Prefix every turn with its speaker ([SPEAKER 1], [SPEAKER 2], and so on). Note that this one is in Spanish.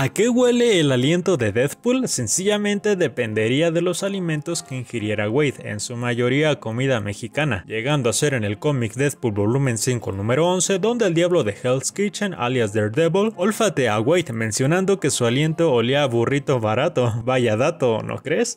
[SPEAKER 1] ¿A qué huele el aliento de Deathpool? Sencillamente dependería de los alimentos que ingiriera Wade, en su mayoría comida mexicana, llegando a ser en el cómic Deathpool volumen 5 número 11, donde el diablo de Hell's Kitchen, alias Devil, olfatea a Wade mencionando que su aliento olía a burrito barato. Vaya dato, ¿no crees?